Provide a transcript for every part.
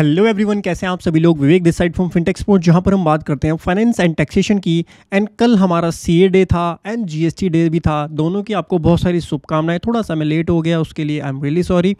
Hello everyone कैसे हैं आप सभी लोग विवेक डिसाइड फ्रॉम फिनटेक स्पोर्ट जहां पर हम बात करते हैं फाइनेंस एंड टैक्सेशन की एंड कल हमारा ए डे था एंड जीएसटी डे भी था दोनों की आपको बहुत सारी शुभकामनाएं थोड़ा सा मैं लेट हो गया उसके लिए I am really sorry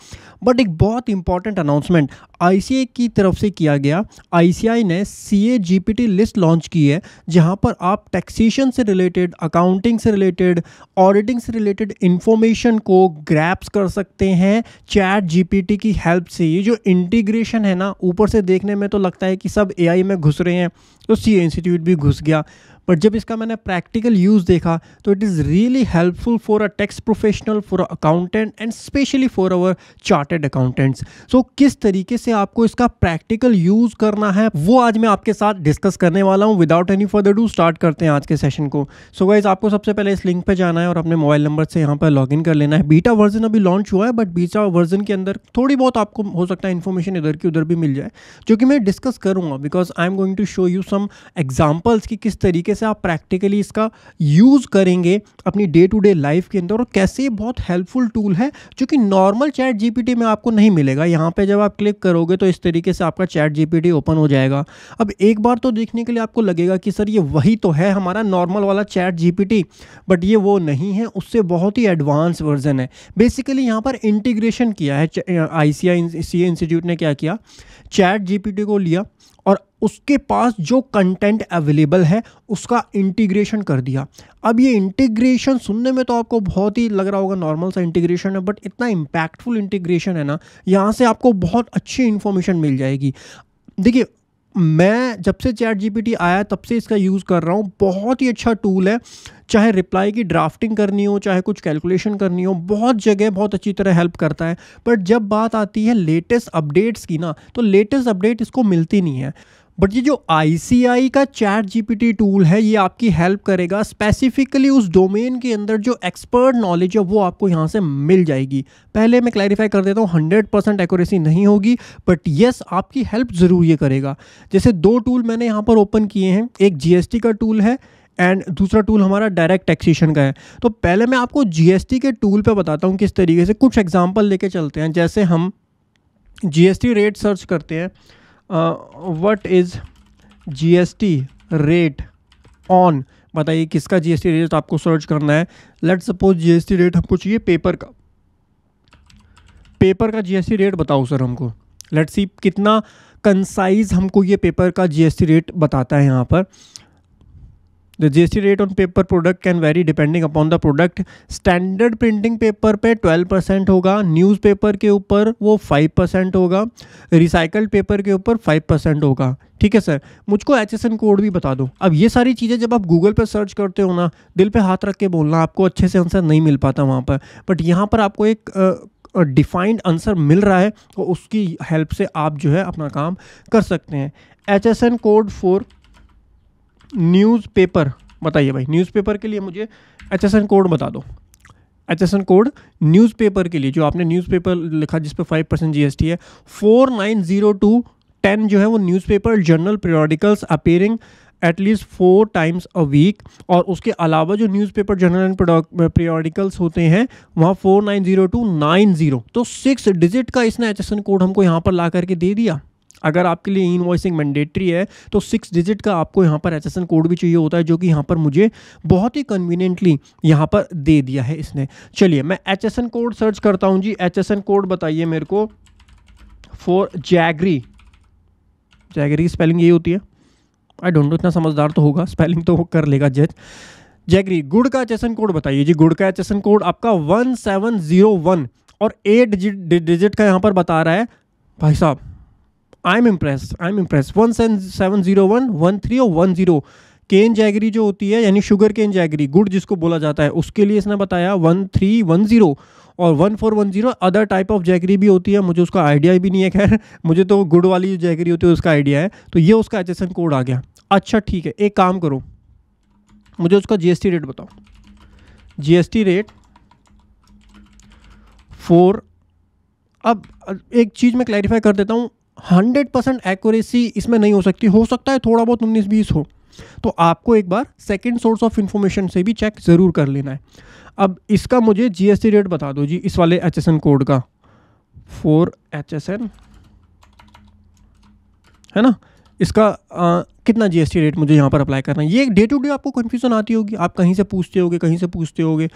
but एक बहुत इंपॉर्टेंट अनाउंसमेंट आई की तरफ से किया गया आई ने सी ए लिस्ट लॉन्च की है जहाँ पर आप टैक्सीशन से रिलेटेड अकाउंटिंग से रिलेटेड ऑडिटिंग से रिलेटेड इन्फॉर्मेशन को ग्रैप्स कर सकते हैं चैट जी की हेल्प से ये जो इंटीग्रेशन है ना ऊपर से देखने में तो लगता है कि सब ए में घुस रहे हैं तो सी इंस्टीट्यूट भी घुस गया बट जब इसका मैंने प्रैक्टिकल यूज़ देखा तो it is really helpful for a tax professional for accountant and specially for our chartered accountants so किस तरीके से आपको इसका प्रैक्टिकल यूज़ करना है वो आज मैं आपके साथ डिस्कस करने वाला हूँ without any further ado start करते हैं आज के सेशन को सो so गाइज आपको सबसे पहले इस लिंक पर जाना है और अपने मोबाइल नंबर से यहाँ पर लॉग कर लेना है बीटा वर्जन अभी लॉन्च हुआ है बट बीटा वर्जन के अंदर थोड़ी बहुत आपको हो सकता है इन्फॉर्मेशन इधर की उधर भी मिल जाए जो कि मैं डिस्कस करूँगा because I am going to show you some examples कि किस तरीके कैसे आप प्रैक्टिकली इसका यूज़ करेंगे अपनी डे टू डे लाइफ के अंदर और कैसे बहुत हेल्पफुल टूल है जो कि नॉर्मल चैट जीपीटी में आपको नहीं मिलेगा यहाँ पे जब आप क्लिक करोगे तो इस तरीके से आपका चैट जीपीटी ओपन हो जाएगा अब एक बार तो देखने के लिए आपको लगेगा कि सर ये वही तो है हमारा नॉर्मल वाला चैट जी बट ये वो नहीं है उससे बहुत ही एडवांस वर्जन है बेसिकली यहाँ पर इंटीग्रेशन किया है आई सी इंस्टीट्यूट ने क्या किया चैट जी को लिया और उसके पास जो कंटेंट अवेलेबल है उसका इंटीग्रेशन कर दिया अब ये इंटीग्रेशन सुनने में तो आपको बहुत ही लग रहा होगा नॉर्मल सा इंटीग्रेशन है बट इतना इम्पैक्टफुल इंटीग्रेशन है ना यहाँ से आपको बहुत अच्छी इन्फॉर्मेशन मिल जाएगी देखिए मैं जब से चैट जीपीटी आया तब से इसका यूज़ कर रहा हूँ बहुत ही अच्छा टूल है चाहे रिप्लाई की ड्राफ्टिंग करनी हो चाहे कुछ कैलकुलेशन करनी हो बहुत जगह बहुत अच्छी तरह हेल्प करता है बट जब बात आती है लेटेस्ट अपडेट्स की ना तो लेटेस्ट अपडेट इसको मिलती नहीं है बट ये जो आई का चैट जीपीटी टूल है ये आपकी हेल्प करेगा स्पेसिफिकली उस डोमेन के अंदर जो एक्सपर्ट नॉलेज है वो आपको यहाँ से मिल जाएगी पहले मैं क्लैरिफाई कर देता हूँ हंड्रेड परसेंट एक्यूरेसी नहीं होगी बट येस आपकी हेल्प ज़रूर ये करेगा जैसे दो टूल मैंने यहाँ पर ओपन किए हैं एक जीएसटी का टूल है एंड दूसरा टूल हमारा डायरेक्ट टैक्सीशन का है तो पहले मैं आपको जी के टूल पर बताता हूँ किस तरीके से कुछ एग्जाम्पल लेके चलते हैं जैसे हम जी रेट सर्च करते हैं what is GST rate on बताइए किसका जीएसटी रेट आपको सर्च करना है लेट सपोज जीएसटी रेट हमको चाहिए पेपर का पेपर का जीएसटी रेट बताओ सर हमको लेट्स सी कितना कंसाइज हमको ये पेपर का जीएसटी रेट बताता है यहाँ पर the T rate on paper product can vary depending upon the product standard printing paper पे 12 परसेंट होगा न्यूज़ पेपर के ऊपर वो 5 परसेंट होगा रिसाइकल्ड पेपर के ऊपर 5 परसेंट होगा ठीक है सर मुझको एच एस एन कोड भी बता दो अब ये सारी चीज़ें जब आप गूगल पर सर्च करते हो ना दिल पर हाथ रख के बोलना आपको अच्छे से आंसर नहीं मिल पाता वहाँ पर बट यहाँ पर आपको एक डिफाइंड आंसर मिल रहा है तो उसकी हेल्प से आप जो है अपना काम कर सकते हैं H S N code for newspaper बताइए भाई न्यूज़पेपर के लिए मुझे एच कोड बता दो H S N code newspaper के लिए जो आपने न्यूज़पेपर लिखा जिस पर five percent G S T है four nine zero two ten जो है वो newspaper journal periodicals appearing at least four times a week और उसके अलावा जो न्यूज़पेपर जर्नल एंड पीरियडिकल्स होते हैं वहाँ four nine zero two nine zero तो सिक्स डिजिट का इसने एच एस एन कोड हमको यहाँ पर ला करके दे दिया अगर आपके लिए इन वॉइसिंग मैंडेटरी है तो सिक्स डिजिट का आपको यहाँ पर एच कोड भी चाहिए होता है जो कि यहाँ पर मुझे बहुत ही कन्वीनियंटली यहाँ पर दे दिया है इसने चलिए मैं एच कोड सर्च करता हूँ जी एच कोड बताइए मेरे को फॉर जैगरी जैगरी की स्पेलिंग यही होती है आई डोंट नो इतना समझदार तो होगा स्पेलिंग तो कर लेगा जज जैगरी गुड़ का एचएसएन कोड बताइए जी गुड़ का एचएसएन कोड आपका वन सेवन जीरो वन और एट डिजिट का यहाँ पर बता रहा है भाई साहब I am impress I am impress one seven seven zero one one three और वन जीरो केन जैगरी जो होती है यानी शुगर केन जैगरी गुड़ जिसको बोला जाता है उसके लिए इसने बताया वन थ्री वन ज़ीरो और one four one zero other type of jaggery भी होती है मुझे उसका आइडिया भी नहीं है खैर मुझे तो गुड़ वाली जैगरी होती है उसका आइडिया है तो ये उसका एच कोड आ गया अच्छा ठीक है एक काम करो मुझे उसका जीएसटी रेट बताओ जीएसटी रेट फोर अब एक चीज़ मैं क्लैरिफाई कर देता हूँ हंड्रेड परसेंट एक्यूरेसी इसमें नहीं हो सकती हो सकता है थोड़ा बहुत उन्नीस बीस हो तो आपको एक बार सेकेंड सोर्स ऑफ इन्फॉर्मेशन से भी चेक ज़रूर कर लेना है अब इसका मुझे जी रेट बता दो जी इस वाले एच कोड का फोर एच है ना इसका आ, कितना जीएसटी रेट मुझे यहाँ पर अप्लाई करना है ये डे टू डे आपको कन्फ्यूज़न आती होगी आप कहीं से पूछते होगे कहीं से पूछते होगे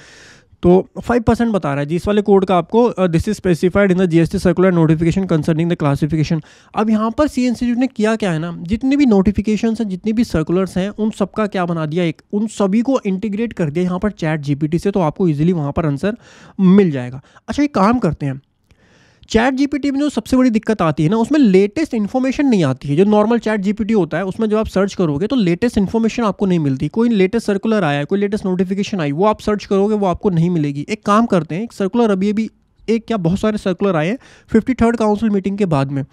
तो फाइव परसेंट बता रहा है जी इस वाले कोड का आपको this is specified in the GST circular notification concerning the classification अब यहाँ पर सी एन ने किया क्या है ना जितने भी नोटिफिकेशन हैं जितने भी सर्कुलर्स हैं उन सबका क्या बना दिया एक उन सभी को इंटीग्रेट कर दिया यहाँ पर चैट जीपीटी से तो आपको ईजिली वहाँ पर आंसर मिल जाएगा अच्छा ये काम करते हैं चैट जीपीटी में जो सबसे बड़ी दिक्कत आती है ना उसमें लेटेस्ट इन्फॉर्मेशन नहीं आती है जो नॉर्मल चैट जीपीटी होता है उसमें जब आप सर्च करोगे तो लेटेस्ट इन्फॉर्मेशन आपको नहीं मिलती कोई लेटेस्ट सर्कुलर आया कोई लेटेस्ट नोटिफिकेशन आई वो आप सर्च करोगे वो आपको नहीं मिलेगी एक काम करते हैं एक सर्कुलर अभी अभी एक क्या बहुत सारे सर्कुलर आए हैं फिफ्टी थर्ड काउंसिल मीटिंग के बाद में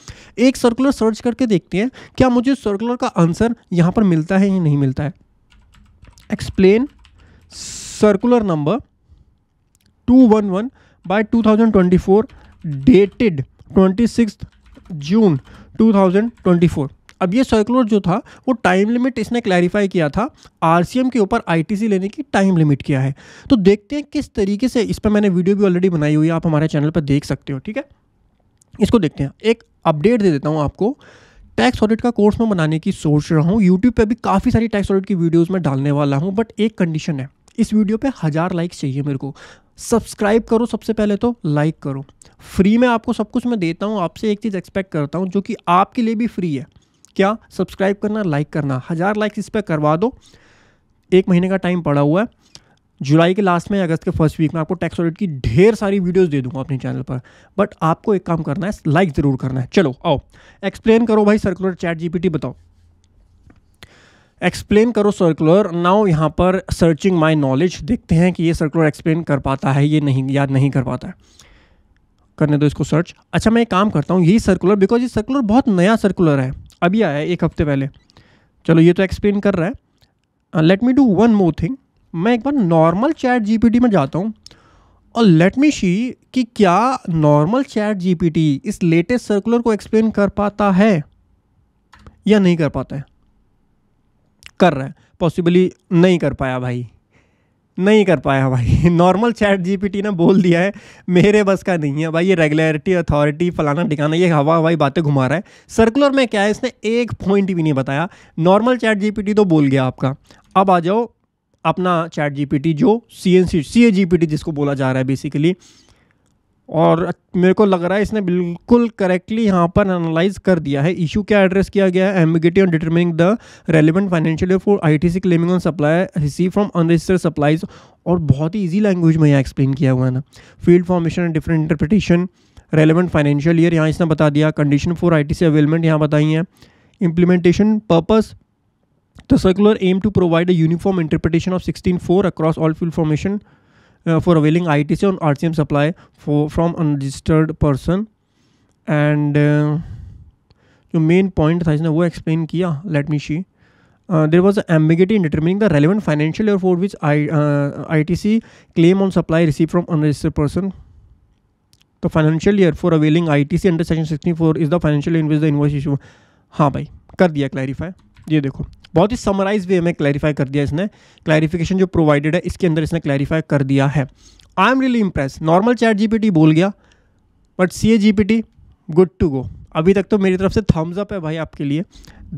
एक सर्कुलर सर्च करके देखते हैं क्या मुझे सर्कुलर का आंसर यहाँ पर मिलता है या नहीं मिलता है explain circular number two one one by two thousand twenty four dated twenty June 2024 अब ये सर्कुलर जो था वो टाइम लिमिट इसने क्लैरिफाई किया था आरसीएम के ऊपर आईटीसी लेने की टाइम लिमिट किया है तो देखते हैं किस तरीके से इस पर मैंने वीडियो भी ऑलरेडी बनाई हुई है आप हमारे चैनल पर देख सकते हो ठीक है इसको देखते हैं एक अपडेट दे देता हूँ आपको टैक्स ऑडिट का कोर्स मैं बनाने की सोच रहा हूँ यूट्यूब पर भी काफ़ी सारी टैक्स ऑडिट की वीडियोज़ में डालने वाला हूँ बट एक कंडीशन है इस वीडियो पे हज़ार लाइक्स चाहिए मेरे को सब्सक्राइब करो सबसे पहले तो लाइक करो फ्री में आपको सब कुछ मैं देता हूँ आपसे एक चीज़ एक्सपेक्ट करता हूँ जो कि आपके लिए भी फ्री है क्या सब्सक्राइब करना लाइक करना हज़ार लाइक्स इस पर करवा दो एक महीने का टाइम पड़ा हुआ है जुलाई के लास्ट में अगस्त के फर्स्ट वीक में आपको टैक्स ऑडिट की ढेर सारी वीडियोस दे दूंगा अपने चैनल पर बट आपको एक काम करना है लाइक ज़रूर करना है चलो आओ एक्सप्लेन करो भाई सर्कुलर चैट जीपीटी बताओ एक्सप्लेन करो सर्कुलर नाउ यहाँ पर सर्चिंग माई नॉलेज देखते हैं कि ये सर्कुलर एक्सप्लेन कर पाता है ये नहीं याद नहीं कर पाता है करने दो इसको सर्च अच्छा मैं एक काम करता हूँ यही सर्कुलर बिकॉज ये सर्कुलर बहुत नया सर्कुलर है अभी आया है एक हफ्ते पहले चलो ये तो एक्सप्लेन कर रहा है let me do one more thing मैं एक बार नॉर्मल चैट जीपीटी में जाता हूँ और लेट मी शी कि क्या नॉर्मल चैट जीपीटी इस लेटेस्ट सर्कुलर को एक्सप्लेन कर पाता है या नहीं कर पाता है कर रहा है पॉसिबली नहीं कर पाया भाई नहीं कर पाया भाई नॉर्मल चैट जीपीटी ने बोल दिया है मेरे बस का नहीं है भाई ये रेगुलरिटी अथॉरिटी फलाना ठिकाना ये हवा हवाई बातें घुमा रहा है सर्कुलर में क्या है इसने एक पॉइंट भी नहीं बताया नॉर्मल चैट जीपीटी तो बोल गया आपका अब आ जाओ अपना चैट जीपीटी जो C N C C A G P T जिसको बोला जा रहा है बेसिकली और मेरे को लग रहा है इसने बिल्कुल करेक्टली यहाँ पर एनालाइज कर दिया है इशू क्या एड्रेस किया गया है ambiguity on determining the relevant financial for ITC claiming on supply receive from unregistered supplies और बहुत ही ईजी लैंग्वेज में यहाँ एक्सप्लेन किया हुआ है ना field formation and different interpretation relevant financial year यहाँ इसने बता दिया condition for I T C availment यहाँ बताई है implementation purpose the circular aim to provide a uniform interpretation of sixteen four across all field formation for uh, for availing ITC or RCM M supply from unregistered person and जो main point था इसने वो explain किया let me see there was ambiguity in determining the relevant financial year for which I I T C claim on supply receive from unregistered person the financial year for availing I T C under section sixty four is the financial in which the invoice issue हाँ भाई कर दिया clarify ये देखो बहुत ही summarise वे में clarify कर दिया इसने क्लैरिफिकेशन जो प्रोवाइडेड है इसके अंदर इसने क्लैरिफाई कर दिया है I am really impress normal chat GPT बोल गया but C A GPT good to go अभी तक तो मेरी तरफ से थम्स अप है भाई आपके लिए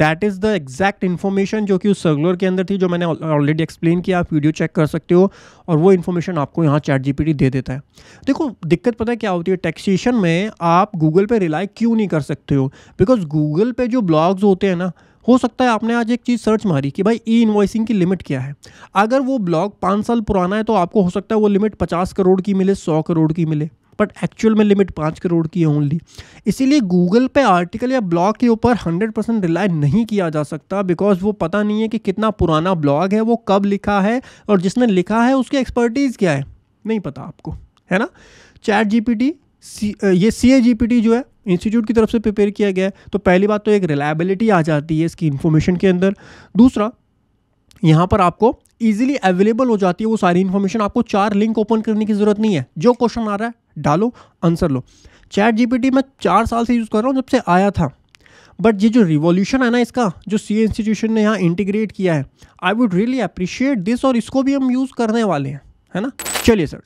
that is the exact information जो कि उस सर्गुलर के अंदर थी जो मैंने ऑलरेडी एक्सप्लेन किया आप वीडियो चेक कर सकते हो और वो इन्फॉर्मेशन आपको यहाँ चैट जीपीटी दे देता है देखो दिक्कत पता है क्या होती है टैक्सेशन में आप गूगल पे रिलाई क्यों नहीं कर सकते हो बिकॉज गूगल पे जो ब्लॉग्स होते हैं ना हो सकता है आपने आज एक चीज़ सर्च मारी कि भाई ई इन्वॉइसिंग की लिमिट क्या है अगर वो ब्लॉग पाँच साल पुराना है तो आपको हो सकता है वो लिमिट पचास करोड़ की मिले सौ करोड़ की मिले बट एक्चुअल में लिमिट पाँच करोड़ की है ओनली इसीलिए गूगल पे आर्टिकल या ब्लॉग के ऊपर हंड्रेड परसेंट रिलाय नहीं किया जा सकता बिकॉज वो पता नहीं है कि कितना पुराना ब्लॉग है वो कब लिखा है और जिसने लिखा है उसकी एक्सपर्टीज़ क्या है नहीं पता आपको है ना चैट जीपीटी सी ये सी ए जी पी टी जो है इंस्टीट्यूट की तरफ से प्रिपेयर किया गया है तो पहली बात तो एक रिलायबिलिटी आ जाती है इसकी इन्फॉर्मेशन के अंदर दूसरा यहाँ पर आपको ईजिली अवेलेबल हो जाती है वो सारी इन्फॉर्मेशन आपको चार लिंक ओपन करने की ज़रूरत नहीं है जो क्वेश्चन आ रहा है डालो आंसर लो चैट जीपीटी मैं चार साल से यूज़ कर रहा हूँ जब से आया था बट ये जो रिवॉल्यूशन है ना इसका जो सी इंस्टीट्यूशन ने यहाँ इंटीग्रेट किया है I would really appreciate this और इसको भी हम यूज़ करने वाले हैं है ना चलिए सर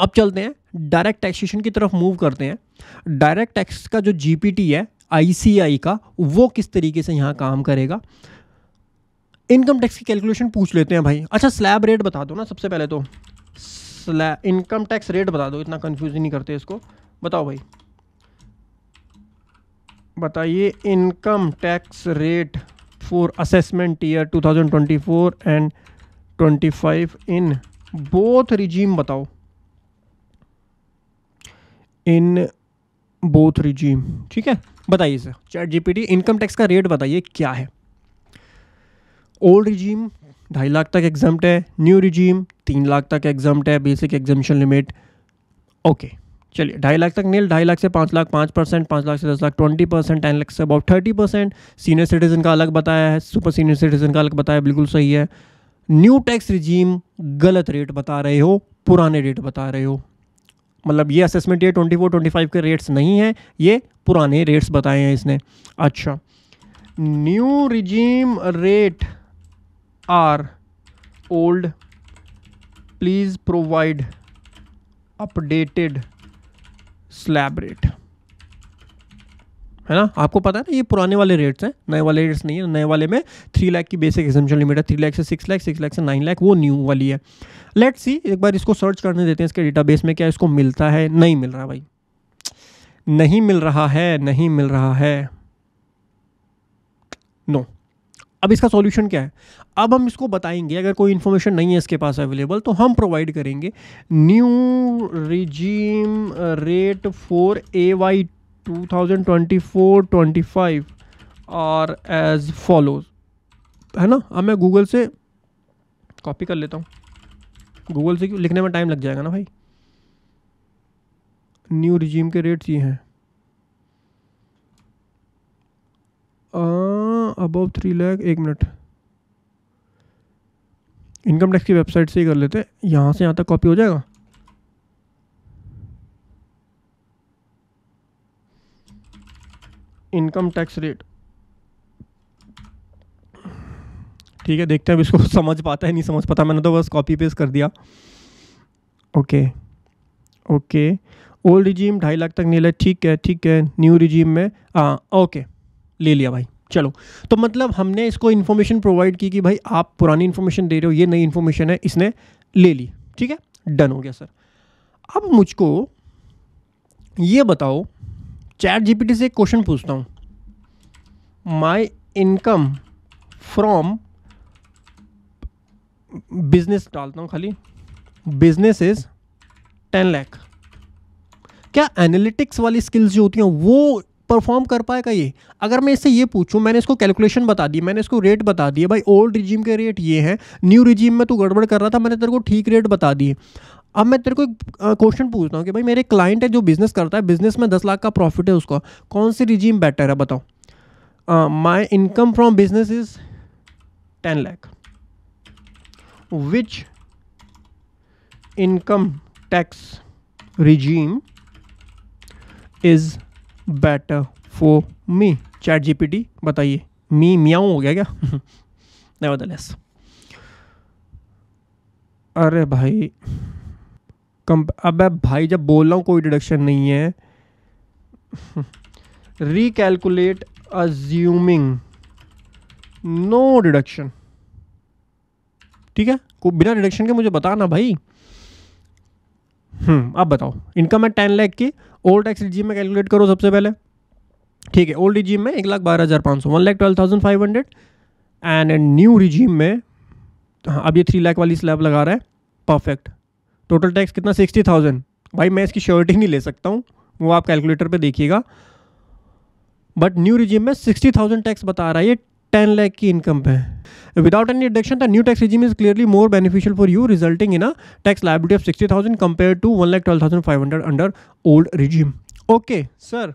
अब चलते हैं डायरेक्ट टैक्सेशन की तरफ मूव करते हैं डायरेक्ट टैक्स का जो जीपीटी है आईसीआई का वो किस तरीके से यहाँ काम करेगा इनकम टैक्स की कैलकुलेशन पूछ लेते हैं भाई अच्छा स्लैब रेट बता दो ना सबसे पहले तो स्लैब इनकम टैक्स रेट बता दो इतना कन्फ्यूज नहीं करते इसको बताओ भाई बताइए income tax rate for assessment year 2024 and 25 in both regime बताओ इन बोथ रिजीम ठीक है बताइए sir chat GPT income tax का रेट बताइए क्या है ओल्ड रिजीम ढाई लाख तक एग्जाम है न्यू रिजीम तीन लाख तक एग्जाम है बेसिक एग्जामेशन लिमिट ओके चलिए ढाई लाख तक नील ढाई लाख से पाँच लाख पाँच परसेंट पाँच लाख से दस lakh twenty percent ten lakh से about thirty percent senior citizen का अलग बताया है सुपर सीनियर सिटीजन का अलग बताया बिल्कुल सही है न्यू टैक्स रिजीम गलत रेट बता रहे हो पुराने रेट बता रहे हो मतलब ये असेसमेंट फोर 24 25 के रेट्स नहीं हैं ये पुराने रेट्स बताए हैं इसने अच्छा new regime rate or old please provide updated slab rate है ना आपको पता है ना ये पुराने वाले रेट्स हैं नए वाले रेट्स नहीं है नए वाले में थ्री लाख की बेसिक एग्जामेशन लिमिट है थ्री लाख से सिक्स लाख सिक्स लाख से नाइन लाख वो न्यू वाली है लेट सी एक बार इसको सर्च करने देते हैं इसके डेटा में क्या इसको मिलता है नहीं मिल रहा भाई नहीं मिल रहा है नहीं मिल रहा है नो no. अब इसका सॉल्यूशन क्या है अब हम इसको बताएंगे अगर कोई इन्फॉर्मेशन नहीं है इसके पास अवेलेबल तो हम प्रोवाइड करेंगे new regime rate for A Y 2024-25 are as follows है ना अब मैं गूगल से कॉपी कर लेता हूँ गूगल से लिखने में टाइम लग जाएगा ना भाई न्यू रिजीम के रेट्स ये हैं अबव थ्री लैख एक मिनट इनकम टैक्स की वेबसाइट से ही कर लेते हैं यहाँ से यहाँ तक कॉपी हो जाएगा इनकम टैक्स रेट ठीक है देखते हैं अब इसको समझ पाता है नहीं समझ पाता मैंने तो बस कॉपी पेस्ट कर दिया ओके ओके ओल्ड रिजीम ढाई लाख तक नहीं ले ठीक है ठीक है न्यू रिजीम में हाँ ओके ले लिया भाई चलो तो मतलब हमने इसको इन्फॉर्मेशन प्रोवाइड की कि भाई आप पुरानी इन्फॉर्मेशन दे रहे हो ये नई इन्फॉर्मेशन है इसने ले ली ठीक है डन हो गया सर अब मुझको ये बताओ चैट जीपीटी से एक क्वेश्चन पूछता हूँ माई इनकम फ्रॉम बिजनेस डालता हूँ खाली बिजनेस इज टेन लैख क्या एनालिटिक्स वाली स्किल्स जो होती हैं वो परफॉर्म कर पाएगा ये अगर मैं इससे ये पूछूं मैंने इसको कैलकुलेशन बता दी मैंने इसको रेट बता दिए भाई ओल्ड रिजीम के रेट ये हैं न्यू रिजीम में तो गड़बड़ कर रहा था मैंने तेरे को ठीक रेट बता दिए अब मैं तेरे को एक क्वेश्चन पूछता हूँ कि भाई मेरे क्लाइंट है जो बिज़नेस करता है बिज़नेस में दस लाख का प्रॉफिट है उसका कौन सी रिजीम बेटर है बताओ my income from business is ten lakh which income tax regime is better for me chat G P T बताइए मी मियाँ हो गया क्या नहीं बता लेस अरे भाई कम अब भाई जब बोल रहा हूँ कोई डिडक्शन नहीं है रिकैलकुलेट अज्यूमिंग नो डिडक्शन ठीक है को बिना डिडक्शन के मुझे बताना भाई हम्म आप बताओ इनकम है टेन लाख की ओल्ड टैक्स रिजीम में कैलकुलेट करो सबसे पहले ठीक है ओल्ड रिजीम में एक लाख बारह हज़ार पाँच सौ one lakh twelve thousand five hundred and new regime में हाँ अब ये थ्री लाख वाली स्लैब लगा रहा है परफेक्ट टोटल टैक्स कितना सिक्सटी थाउजेंड भाई मैं इसकी श्योरिटी नहीं ले सकता हूँ वो आप कैलकुलेटर पे देखिएगा बट न्यू रिजीम में सिक्सटी थाउजेंड टैक्स बता रहा है ये टेन लैख की इनकम पे without any deduction the new tax regime is clearly more beneficial for you resulting in a tax liability of sixty thousand compare to one lakh twelve thousand five hundred under old regime okay sir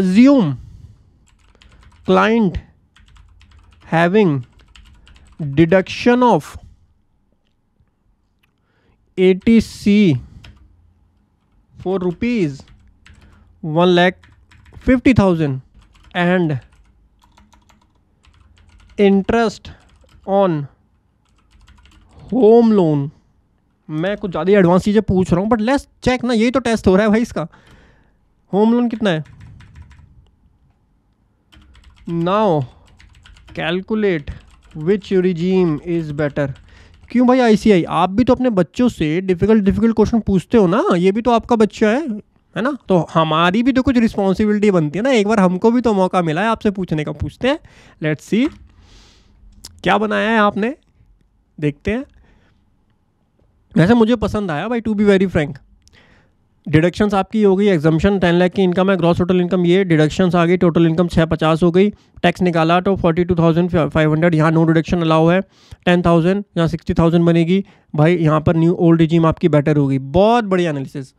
assume client having deduction of eighty C for rupees one lakh fifty thousand and interest on home loan मैं कुछ ज़्यादा advance चीज़ें पूछ रहा हूँ but less check ना यही तो टेस्ट हो रहा है भाई इसका होम लोन कितना है now calculate which regime is better क्यों भाई आईसीआई आप भी तो अपने बच्चों से डिफ़िकल्ट डिफ़िकल्ट क्वेश्चन पूछते हो ना ये भी तो आपका बच्चा है है ना तो हमारी भी तो कुछ रिस्पॉन्सिबिलिटी बनती है ना एक बार हमको भी तो मौका मिला है आपसे पूछने का पूछते हैं लेट्स सी क्या बनाया है आपने देखते हैं वैसे मुझे पसंद आया भाई to be very frank deductions आपकी हो गई एग्जामेशन टेन लाख की इनकम है ग्रॉस टोटल इनकम ये डिडक्शंस आ गई टोटल इनकम छः पचास हो गई टैक्स निकाला तो forty two thousand five hundred यहाँ नो डिडक्शन अलाउ है टेन थाउजेंड यहाँ सिक्सटी थाउजेंड बनेगी भाई यहाँ पर न्यू ओल्ड रिजीम आपकी बेटर होगी बहुत बढ़िया analysis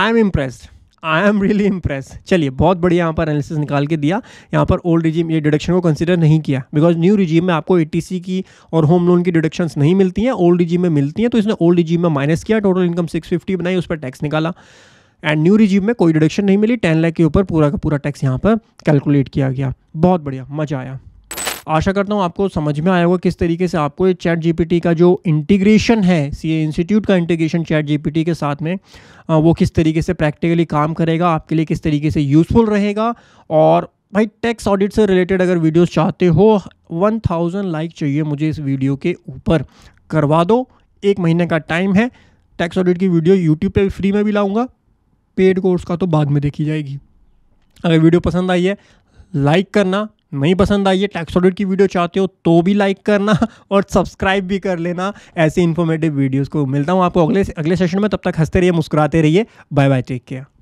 I am impressed I am really impress चलिए बहुत बढ़िया यहाँ पर एनालिसिस निकाल के दिया यहाँ पर ओल्ड रिजीम ये डिडक्शन को कंसिडर नहीं किया बिकॉज न्यू रिजीम में आपको ए की और होम लोन की डिडक्शंस नहीं मिलती हैं ओल्ड रिजीम में मिलती हैं तो इसने ओल्ड रिजीम में माइनस किया टोटल इनकम सिक्स फिफ्टी बनाई उस पर टैक्स निकाला एंड न्यू रिजीम में कोई डिडक्शन नहीं मिली टेन लाख के ऊपर पूरा का पूरा टैक्स यहाँ पर कैलकुलेट किया गया बहुत बढ़िया मजा आया आशा करता हूँ आपको समझ में आया होगा किस तरीके से आपको ये चैट जीपीटी का जो इंटीग्रेशन है सी इंस्टीट्यूट का इंटीग्रेशन चैट जीपीटी के साथ में वो किस तरीके से प्रैक्टिकली काम करेगा आपके लिए किस तरीके से यूज़फुल रहेगा और भाई टैक्स ऑडिट से रिलेटेड अगर वीडियो चाहते हो थाउजेंड लाइक चाहिए मुझे इस वीडियो के ऊपर करवा दो एक महीने का टाइम है टैक्स ऑडिट की वीडियो यूट्यूब पर फ्री में भी लाऊँगा पेड कोर्स का तो बाद में देखी जाएगी अगर वीडियो पसंद आई है लाइक करना नहीं पसंद आई है टैक्स ऑडिट की वीडियो चाहते हो तो भी लाइक करना और सब्सक्राइब भी कर लेना ऐसे इन्फॉर्मेटिव वीडियोज़ को मिलता हूँ आपको अगले अगले सेशन में तब तक हंसते रहिए मुस्कुराते रहिए बाय बाय टेक केयर